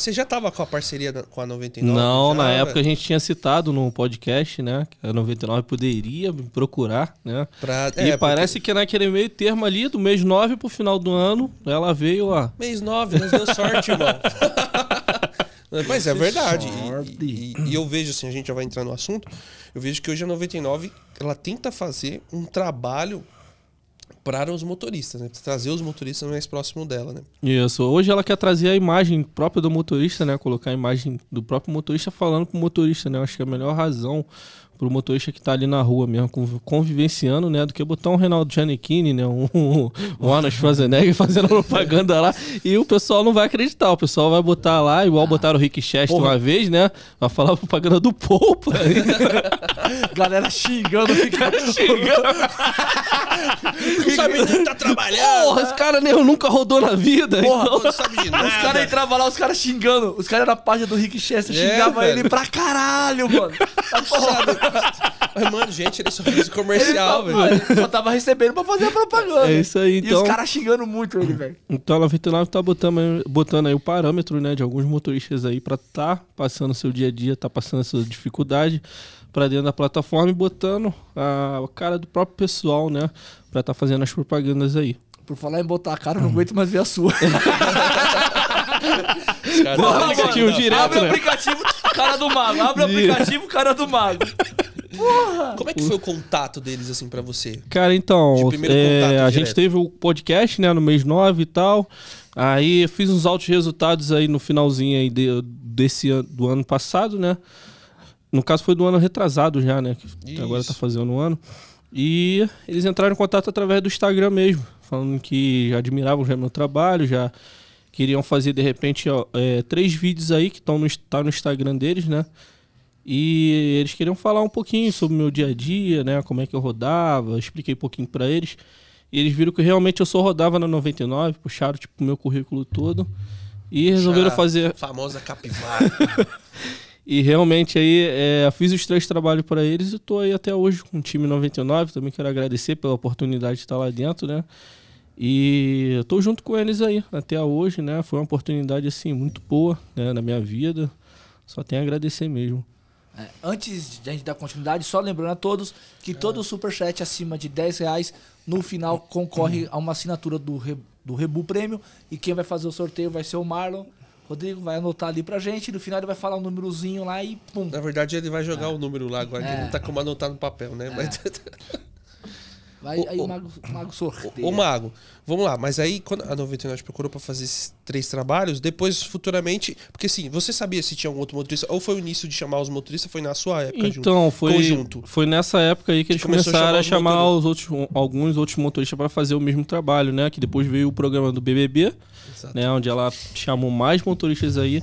Você já estava com a parceria com a 99? Não, já, na né? época a gente tinha citado no podcast, né? Que a 99 poderia me procurar, né? Pra, e é, parece porque... que naquele meio termo ali, do mês 9 pro final do ano, ela veio lá. Mês 9, mas deu sorte, irmão. mas é verdade. E, e, e, eu vejo, assim, a gente já vai entrar no assunto. Eu vejo que hoje a 99 ela tenta fazer um trabalho para os motoristas, né? trazer os motoristas mais próximo dela, né? Isso. Hoje ela quer trazer a imagem própria do motorista, né? Colocar a imagem do próprio motorista falando com o motorista, né? Eu acho que é a melhor razão pro motorista que tá ali na rua mesmo, convivenciando, né? Do que botar um Reinaldo Giannichini, né? Um, um, um Arnold Schwarzenegger fazendo propaganda lá. E o pessoal não vai acreditar. O pessoal vai botar lá, igual botaram o Rick Chester uma vez, né? Vai falar propaganda do Poupa. Galera xingando o Rick Xingando. Não sabe nem tá trabalhando. Porra, esse cara nem, nunca rodou na vida. Porra, então... não sabe de nada. Os caras entravam lá, os caras xingando. Os caras na página do Rick Chester é, xingavam ele pra caralho, mano. Tá porra. Mas, mano, gente, ele é só fez comercial, velho. Só, só tava recebendo pra fazer a propaganda. É isso aí, então. E os então. caras xingando muito ele, velho. Então a 99 tá botando, botando aí o parâmetro, né, de alguns motoristas aí pra tá passando seu dia a dia, tá passando essa dificuldade pra dentro da plataforma e botando a cara do próprio pessoal, né, pra tá fazendo as propagandas aí. Por falar em botar a cara, eu não aguento mais ver a sua. Cara, Boa, aplicativo mano, direto, abre o né? aplicativo, cara do mago. Abre o aplicativo, cara do mago. Porra! Como é que foi o contato deles, assim, para você? Cara, então, é, a gente teve o podcast, né, no mês 9 e tal. Aí fiz uns altos resultados aí no finalzinho aí de, desse ano, do ano passado, né? No caso foi do ano retrasado já, né? Que Isso. agora tá fazendo um ano. E eles entraram em contato através do Instagram mesmo, falando que já admiravam já meu trabalho, já queriam fazer de repente ó, é, três vídeos aí que estão no, tá no Instagram deles, né? E eles queriam falar um pouquinho sobre o meu dia a dia, né? Como é que eu rodava, eu expliquei um pouquinho para eles. E eles viram que realmente eu só rodava na 99, puxaram tipo o meu currículo todo e resolveram Já fazer famosa capivara. e realmente aí é, fiz os três trabalhos para eles e tô aí até hoje com o time 99, também quero agradecer pela oportunidade de estar tá lá dentro, né? E eu tô junto com eles aí até hoje, né? Foi uma oportunidade assim muito boa, né, na minha vida. Só tenho a agradecer mesmo. É, antes de a gente dar continuidade, só lembrando a todos que todo é. superchat acima de 10 reais no final concorre a uma assinatura do, Re, do Rebu Prêmio. E quem vai fazer o sorteio vai ser o Marlon. Rodrigo vai anotar ali pra gente, no final ele vai falar um númerozinho lá e pum. Na verdade, ele vai jogar é. o número lá agora, é. ele não tá como anotar no papel, né? É. Mas... Vai, o, aí o, o Mago, o mago Mago, vamos lá. Mas aí, quando a 99 procurou para fazer esses três trabalhos, depois, futuramente... Porque, assim, você sabia se tinha algum outro motorista? Ou foi o início de chamar os motoristas? Foi na sua época? Então, junto, foi, conjunto. foi nessa época aí que eles começaram a chamar, a chamar os outros, alguns outros motoristas para fazer o mesmo trabalho, né? Que depois veio o programa do BBB, Exato. né? Onde ela chamou mais motoristas aí.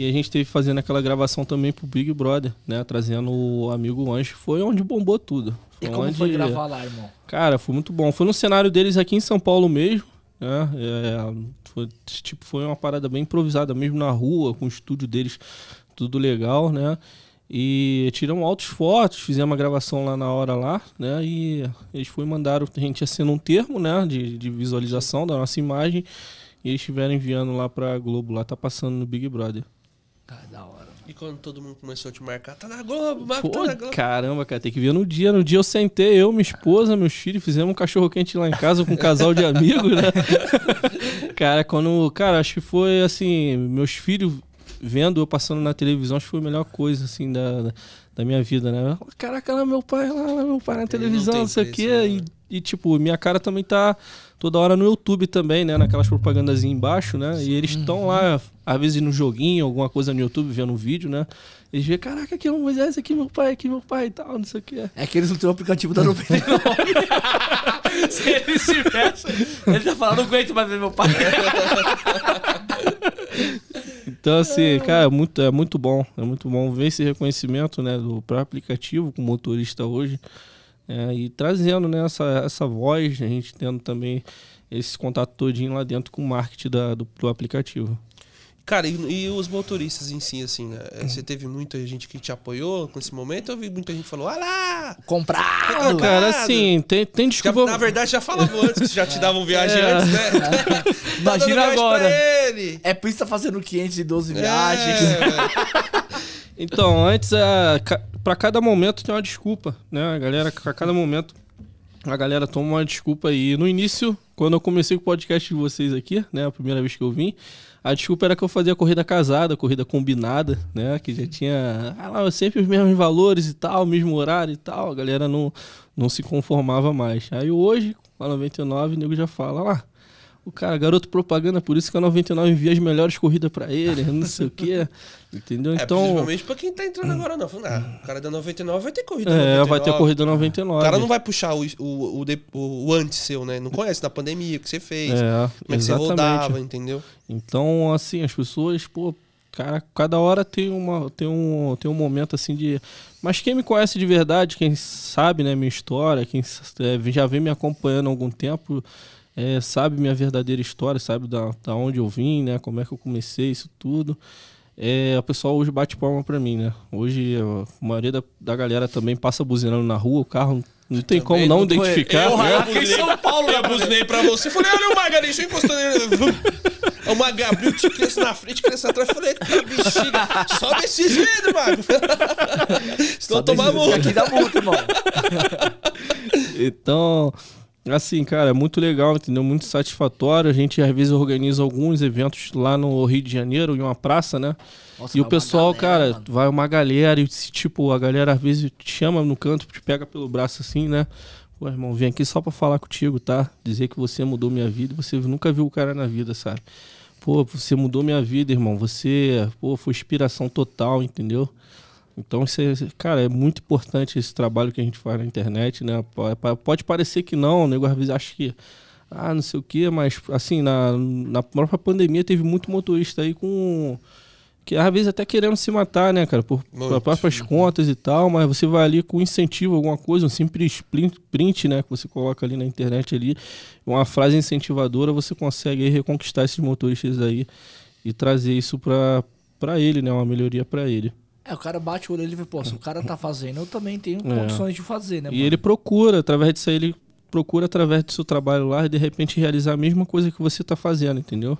E a gente teve fazendo aquela gravação também pro Big Brother, né? Trazendo o amigo Anjo. Foi onde bombou tudo. Foi e como onde... foi gravar lá, irmão? Cara, foi muito bom. Foi no cenário deles aqui em São Paulo mesmo, né? É, foi, tipo, foi uma parada bem improvisada mesmo na rua, com o estúdio deles, tudo legal, né? E tiramos altas fotos, fizemos uma gravação lá na hora lá, né? E eles foi mandaram, a gente assina um termo, né? De, de visualização da nossa imagem. E eles estiveram enviando lá pra Globo, lá tá passando no Big Brother. Cara, tá, é da hora. E quando todo mundo começou a te marcar, tá na Globo, marca, tá Pô, tá na Globo. Caramba, cara, tem que ver no dia. No dia eu sentei, eu, minha esposa, meus filhos, fizemos um cachorro-quente lá em casa com um casal de amigos, né? cara, quando. Cara, acho que foi assim, meus filhos vendo eu passando na televisão, acho que foi a melhor coisa, assim, da, da minha vida, né? Caraca, lá meu pai, lá, lá meu pai na televisão, não, sei o quê. Né, e, tipo, minha cara também tá toda hora no YouTube também, né? Naquelas uhum. propagandas embaixo, né? E eles estão lá, às vezes no joguinho, alguma coisa no YouTube, vendo um vídeo, né? Eles veem, caraca, é aqui é o Moisés, aqui é meu pai, aqui é meu pai e tal, não sei o que. É, é que eles não têm o aplicativo da 99. Se eles tivessem, eles já falaram, não aguento mais ver meu pai. Então, assim, é. cara, é muito, é muito bom. É muito bom ver esse reconhecimento, né, do próprio aplicativo com motorista hoje. É, e trazendo né, essa, essa voz, a gente tendo também esse contato todinho lá dentro com o marketing da, do, do aplicativo. Cara, e, e, os motoristas em si, assim, né? É, você teve muita gente que te apoiou com esse momento? Eu vi muita gente falou, ah lá! comprar Ah, cara, assim, tem, tem desculpa. Já, na verdade, já falava antes, que já te davam viagem é. antes, né? Tá Imagina agora. É por isso que tá fazendo 512 é. viagens. então, antes a para cada momento tem uma desculpa, né? A galera, a cada momento, a galera toma uma desculpa. E no início, quando eu comecei o podcast de vocês aqui, né? A primeira vez que eu vim, a desculpa era que eu fazia corrida casada, corrida combinada, né? Que já tinha ah, lá, sempre os mesmos valores e tal, mesmo horário e tal. A galera não, não se conformava mais. Aí hoje, com a 99, o nego já fala lá. O cara, garoto propaganda, por isso que a 99 envia as melhores corridas para ele, não sei o quê. Entendeu? É, então. Principalmente pra quem tá entrando agora não FUNAR. Ah, o cara da 99 vai ter corrida. É, 99, vai ter corrida 99. O cara não vai puxar o, o, o, o antes seu, né? Não conhece da pandemia, o que você fez, é, como é que você rodava, entendeu? Então, assim, as pessoas, pô, cara, cada hora tem, uma, tem, um, tem um momento assim de. Mas quem me conhece de verdade, quem sabe, né, minha história, quem é, já vem me acompanhando há algum tempo, é, sabe minha verdadeira história, sabe da, da onde eu vim, né? Como é que eu comecei isso tudo. É, o pessoal hoje bate palma pra mim, né? Hoje a maioria da, da galera também passa buzinando na rua, o carro não tem como não, não identificar. Eu, né? eu em São Paulo eu né, buzinei pra você. Falei, olha o Magalhães, deixa eu encostar nele. Uma Gabriel te criança na frente, criança atrás. Falei, que bexiga, sobe esses vidros, Mago. Senão tomar multa. Aqui dá multa, irmão. então, Assim, cara, é muito legal, entendeu? Muito satisfatório. A gente às vezes organiza alguns eventos lá no Rio de Janeiro, em uma praça, né? Nossa, e o pessoal, galera, cara, mano. vai uma galera e tipo, a galera às vezes te chama no canto, te pega pelo braço assim, né? Pô, irmão, vim aqui só pra falar contigo, tá? Dizer que você mudou minha vida. Você nunca viu o cara na vida, sabe? Pô, você mudou minha vida, irmão. Você, pô, foi inspiração total, entendeu? Então, você, é, cara, é muito importante esse trabalho que a gente faz na internet, né? Pode parecer que não, o nego às vezes acha que ah, não sei o que, mas assim, na, na própria pandemia teve muito motorista aí com. que às vezes até querendo se matar, né, cara, por, próprias contas e tal, mas você vai ali com incentivo, alguma coisa, um simples print, né, que você coloca ali na internet ali, uma frase incentivadora, você consegue reconquistar esses motoristas aí e trazer isso para ele, né, uma melhoria para ele. É, o cara bate o olho e ele vê, pô, se o cara tá fazendo, eu também tenho é. condições de fazer, né? E mano? ele procura, através disso aí, ele procura através do seu trabalho lá e de repente realizar a mesma coisa que você tá fazendo, entendeu?